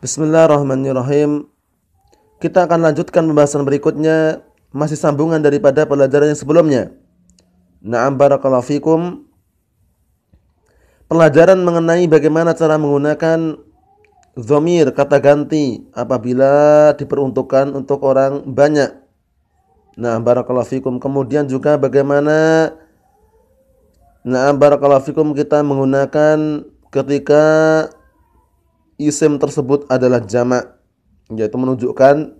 Bismillahirrahmanirrahim. Kita akan lanjutkan pembahasan berikutnya masih sambungan daripada pelajaran yang sebelumnya. Na'am barakallahu fikum. Pelajaran mengenai bagaimana cara menggunakan zomir kata ganti apabila diperuntukkan untuk orang banyak. Nah, barakallahu fikum. Kemudian juga bagaimana Nah, barakallahu fikum kita menggunakan ketika isim tersebut adalah jamak yaitu menunjukkan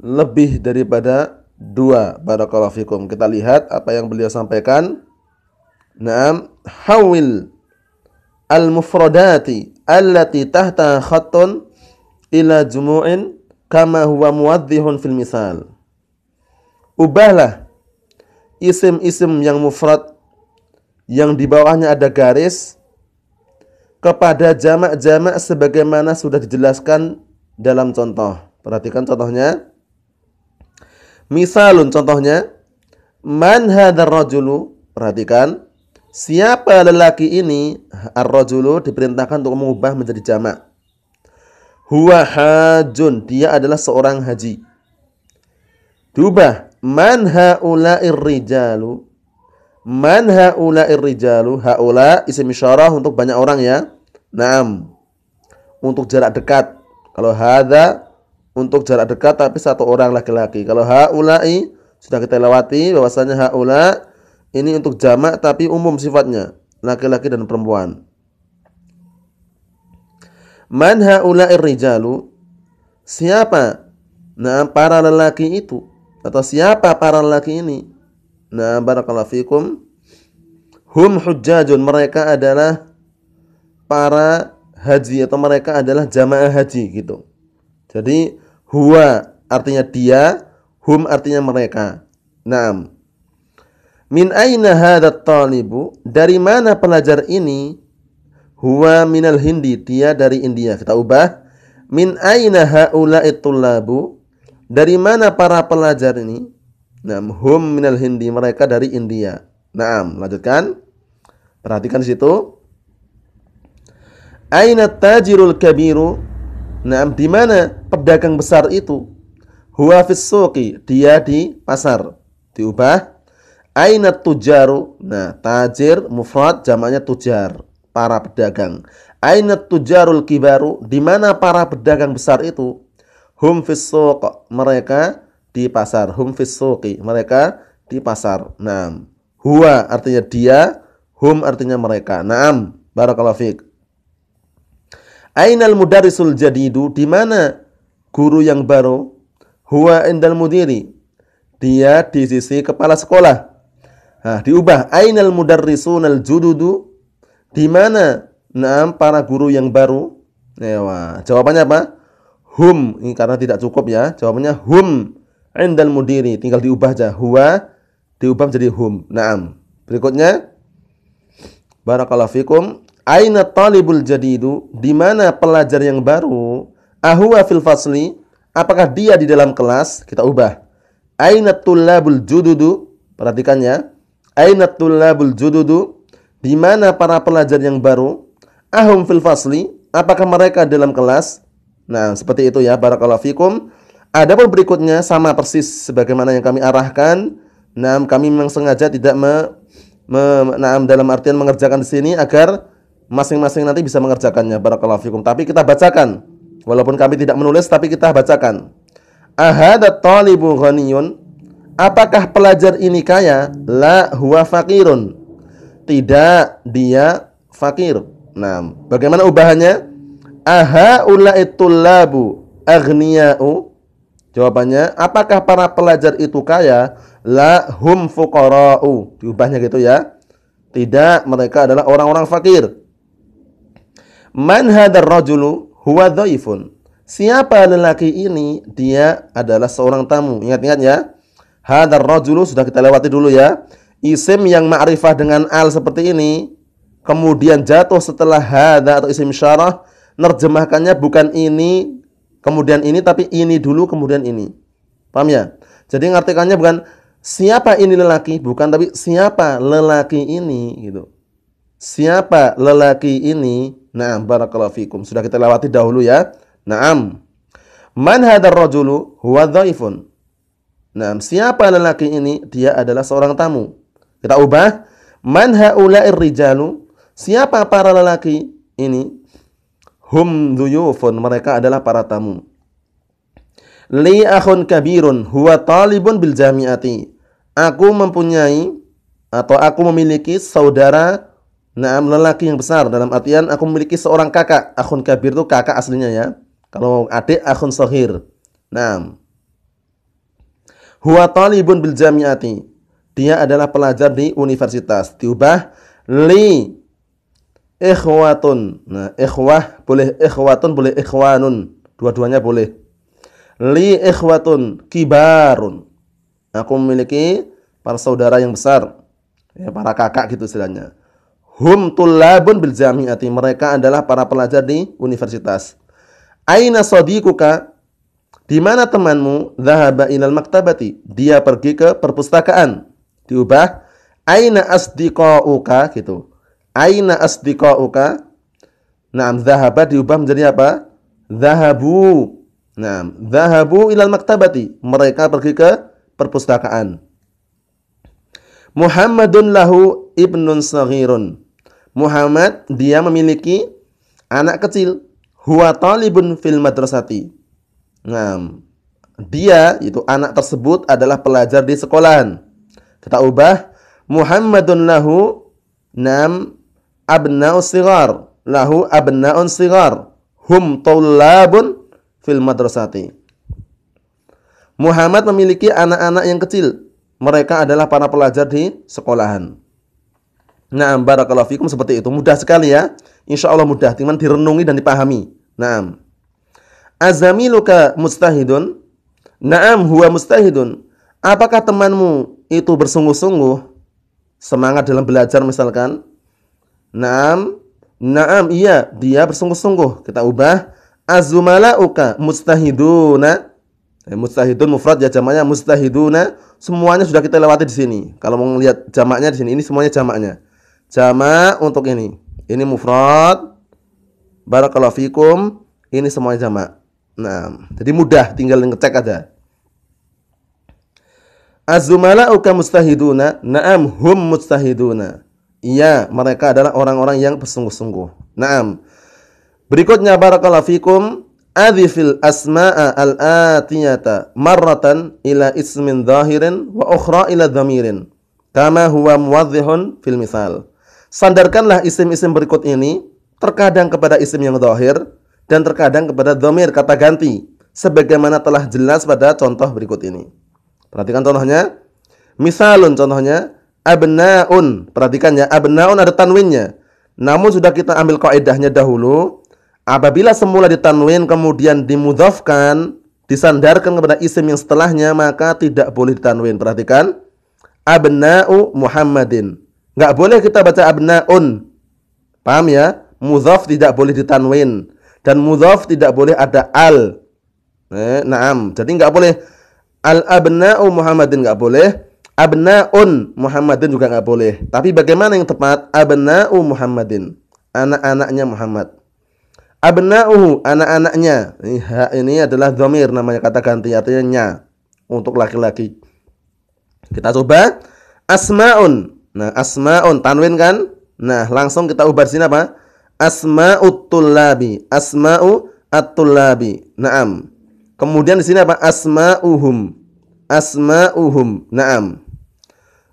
lebih daripada dua barakallahu fikum kita lihat apa yang beliau sampaikan Naam hawil al-mufradati allati tahta khattun ila jumu'in kama huwa muwaddihun fil misal. Ubahlah isim-isim yang mufrad yang di bawahnya ada garis kepada jamak-jamak sebagaimana sudah dijelaskan dalam contoh. Perhatikan contohnya. Misalun contohnya man hadzal rajulu? Perhatikan. Siapa lelaki ini? Ar-rajulu diperintahkan untuk mengubah menjadi jamak. Huwa hajun, dia adalah seorang haji. Dubah man haula'ir rijalu? Man haula irrijalu? Haula isim isyarah untuk banyak orang ya. Naam. Untuk jarak dekat. Kalau hadza untuk jarak dekat tapi satu orang laki-laki. Kalau haula'i sudah kita lewati bahwasanya haula ini untuk jamak tapi umum sifatnya, laki-laki dan perempuan. Man haula irrijalu? Siapa? Nah, para lelaki itu atau siapa para lelaki ini? Nah, barakallahu fikum. Hum hujjajun mereka adalah para haji atau mereka adalah jamaah haji gitu. Jadi huwa artinya dia, hum artinya mereka. Naam. Min aina hadat talibu? Dari mana pelajar ini? Huwa minal hindi, dia dari India. Kita ubah. Min aina haula'it tullabu? Dari mana para pelajar ini? Naam, hum minal Hindi, mereka dari India. Naam, lanjutkan. Perhatikan di situ. Aina tajirul kabiru? Naam, di mana pedagang besar itu? Huwa fis dia di pasar. Diubah Aina tujaru? Nah, tajir mufrad jamaknya tujar, para pedagang. Aina tujarul kibaru? Di mana para pedagang besar itu? Hum fis mereka di pasar. Hum fisuki Mereka di pasar. Naam. Huwa artinya dia, hum artinya mereka. Naam. Barakallahu fiik. Ainal mudarisul jadidu? Di mana guru yang baru? Huwa indal mudiri. Dia di sisi kepala sekolah. Nah, diubah ainal mudarrisunal jududu? Di mana Naam para guru yang baru. Ewa. Jawabannya apa? Hum. Ini karena tidak cukup ya. Jawabannya hum indal mudiri tinggal diubah aja huwa diubah menjadi hum na'am berikutnya barakallahu fikum aina talibul jadidu di mana pelajar yang baru ahwa fil fasli apakah dia di dalam kelas kita ubah aina tullabul jududu perhatikannya aina tullabul jududu di mana para pelajar yang baru ahum fil fasli apakah mereka dalam kelas nah seperti itu ya barakallahu fikum Adapun berikutnya sama persis sebagaimana yang kami arahkan. Nah, kami memang sengaja tidak me, me nah, dalam artian mengerjakan di sini agar masing-masing nanti bisa mengerjakannya. Barakallahu fikum. Tapi kita bacakan. Walaupun kami tidak menulis tapi kita bacakan. Ahada talibu ghaniyun? Apakah pelajar ini kaya? La huwa fakirun. Tidak, dia fakir. Nah, bagaimana ubahannya? Aha labu aghniya'u Jawabannya, apakah para pelajar itu kaya? La hum fuqara'u. Diubahnya gitu ya. Tidak, mereka adalah orang-orang fakir. Man hadar rajulu huwa dhaifun. Siapa lelaki ini? Dia adalah seorang tamu. Ingat-ingat ya. Hadar rajulu sudah kita lewati dulu ya. Isim yang ma'rifah dengan al seperti ini kemudian jatuh setelah hadar atau isim syarah nerjemahkannya bukan ini kemudian ini tapi ini dulu kemudian ini. Paham ya? Jadi ngartikannya bukan siapa ini lelaki, bukan tapi siapa lelaki ini gitu. Siapa lelaki ini? Naam barakallahu fikum. Sudah kita lewati dahulu ya. Naam. Man hadar rajulu huwa dhaifun. Naam, siapa lelaki ini? Dia adalah seorang tamu. Kita ubah. Man haula'ir rijalu? Siapa para lelaki ini? hum duyufun mereka adalah para tamu li akhun kabirun huwa talibun bil jamiati aku mempunyai atau aku memiliki saudara naam lelaki yang besar dalam artian aku memiliki seorang kakak akhun kabir itu kakak aslinya ya kalau adik akhun sohir naam huwa talibun bil jamiati dia adalah pelajar di universitas diubah li ikhwatun. Nah, ikhwah boleh ikhwatun, boleh ikhwanun. Dua-duanya boleh. Li ikhwatun kibarun. Aku memiliki para saudara yang besar. Ya, para kakak gitu istilahnya. Hum tulabun bil jami'ati. Mereka adalah para pelajar di universitas. Aina sadiquka? Di mana temanmu? Dhahaba ilal maktabati. Dia pergi ke perpustakaan. Diubah aina asdiqauka gitu aina asdiqauka Naam zahaba diubah menjadi apa? Zahabu. Naam, zahabu ilal maktabati. Mereka pergi ke perpustakaan. Muhammadun lahu ibnun saghirun. Muhammad dia memiliki anak kecil. Huwa talibun fil madrasati. Naam. Dia itu anak tersebut adalah pelajar di sekolahan. Kita ubah Muhammadun lahu nam abna'u sigar lahu abna'un sigar hum tullabun fil madrasati Muhammad memiliki anak-anak yang kecil mereka adalah para pelajar di sekolahan Naam barakallahu fikum seperti itu mudah sekali ya Insya Allah mudah cuman direnungi dan dipahami Naam Azamiluka mustahidun Naam huwa mustahidun Apakah temanmu itu bersungguh-sungguh semangat dalam belajar misalkan Naam, naam iya, dia bersungguh-sungguh. Kita ubah azumalauka mustahiduna. Eh, mustahidun mufrad ya jamaknya mustahiduna. Semuanya sudah kita lewati di sini. Kalau mau lihat jamaknya di sini, ini semuanya jamaknya. Jamak untuk ini. Ini mufrad. Barakallahu fikum. Ini semuanya jamak. Nah, jadi mudah tinggal ngecek aja. Azumalauka mustahiduna. Naam hum mustahiduna. Iya, mereka adalah orang-orang yang bersungguh-sungguh. Naam. Berikutnya barakallahu fikum adzifil asma'a al-atiyata marratan ila ismin zahirin wa ukhra ila dhamirin kama huwa muwaddihun fil misal. Sandarkanlah isim-isim berikut ini terkadang kepada isim yang zahir dan terkadang kepada dhamir kata ganti sebagaimana telah jelas pada contoh berikut ini. Perhatikan contohnya. Misalun contohnya abnaun. Perhatikan ya, abnaun ada tanwinnya. Namun sudah kita ambil kaidahnya dahulu. Apabila semula ditanwin kemudian dimudhafkan, disandarkan kepada isim yang setelahnya maka tidak boleh ditanwin. Perhatikan. Abna'u Muhammadin. Enggak boleh kita baca abna'un. Paham ya? Mudhaf tidak boleh ditanwin dan mudhaf tidak boleh ada al. Eh, naam. Jadi enggak boleh al abna'u Muhammadin enggak boleh Abnaun Muhammadin juga nggak boleh. Tapi bagaimana yang tepat? Abna'u Muhammadin. Anak-anaknya Muhammad. Abna'uhu, anak-anaknya. Ini, ini adalah domir namanya kata ganti artinya nya untuk laki-laki. Kita coba asmaun. Nah, asmaun tanwin kan? Nah, langsung kita ubah sini apa? Asma'u tulabi. Asma'u at tulabi Naam. Kemudian di sini apa? Asma'uhum asma'uhum. Naam.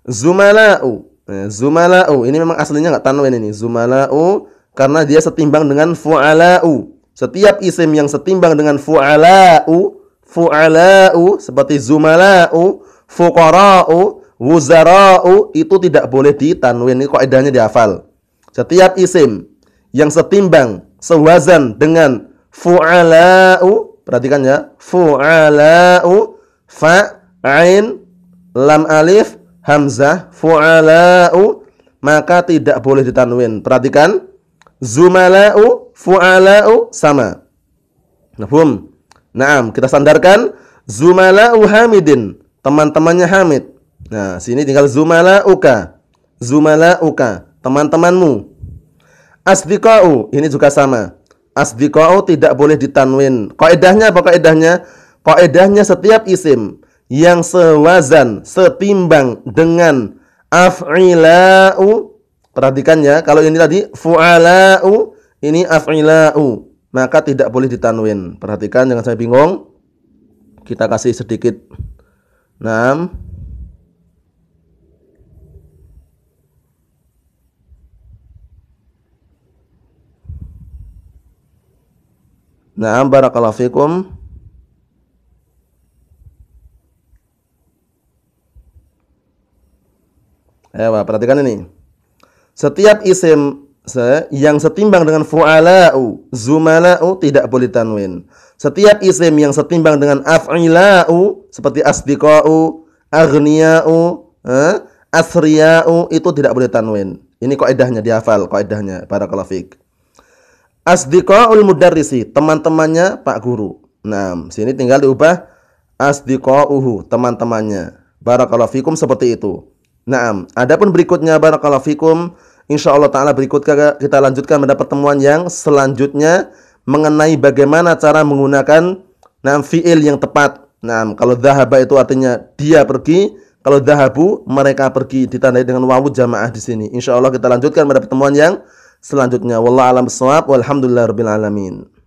Zumala'u. Eh, zumala'u. Ini memang aslinya nggak tanwin ini. Zumala'u karena dia setimbang dengan fu'ala'u. Setiap isim yang setimbang dengan fu'ala'u, fu'ala'u seperti zumala'u, fuqara'u, wuzara'u itu tidak boleh ditanwin. Ini kaidahnya dihafal. Setiap isim yang setimbang sewazan dengan fu'ala'u, perhatikan ya, fu'ala'u fa ain lam alif hamzah fu'ala'u maka tidak boleh ditanwin. Perhatikan zumala'u fu'ala'u sama. nahum Naam, kita sandarkan zumala'u Hamidin, teman-temannya Hamid. Nah, sini tinggal zumala'uka. Zumala'uka, teman-temanmu. Asdiqa'u, ini juga sama. Asdiqa'u tidak boleh ditanwin. Kaidahnya apa kaidahnya? Kaidahnya setiap isim yang sewazan, setimbang dengan af'ila'u. Perhatikan ya, kalau ini tadi fu'ala'u, ini af'ila'u. Maka tidak boleh ditanwin. Perhatikan jangan saya bingung. Kita kasih sedikit nam Nah, barakallahu fikum. Ewa, ya, perhatikan ini. Setiap isim yang setimbang dengan fu'ala'u, zumala'u tidak boleh tanwin. Setiap isim yang setimbang dengan af'ila'u seperti asdiqa'u, agniya'u, eh, asriya'u itu tidak boleh tanwin. Ini koedahnya, dihafal koedahnya, para kalafik. Asdiqa'ul mudarrisi, teman-temannya Pak Guru. Nah, sini tinggal diubah asdiqa'uhu, teman-temannya. Barakallahu fikum seperti itu. Nah, adapun berikutnya barakallahu fikum, Allah taala berikutnya kita lanjutkan pada pertemuan yang selanjutnya mengenai bagaimana cara menggunakan naam fiil yang tepat. Nah, kalau dhahaba itu artinya dia pergi, kalau dahabu mereka pergi ditandai dengan wawu jamaah di sini. Insya Allah kita lanjutkan pada pertemuan yang selanjutnya. Wallahu a'lam bissawab walhamdulillahirabbil alamin.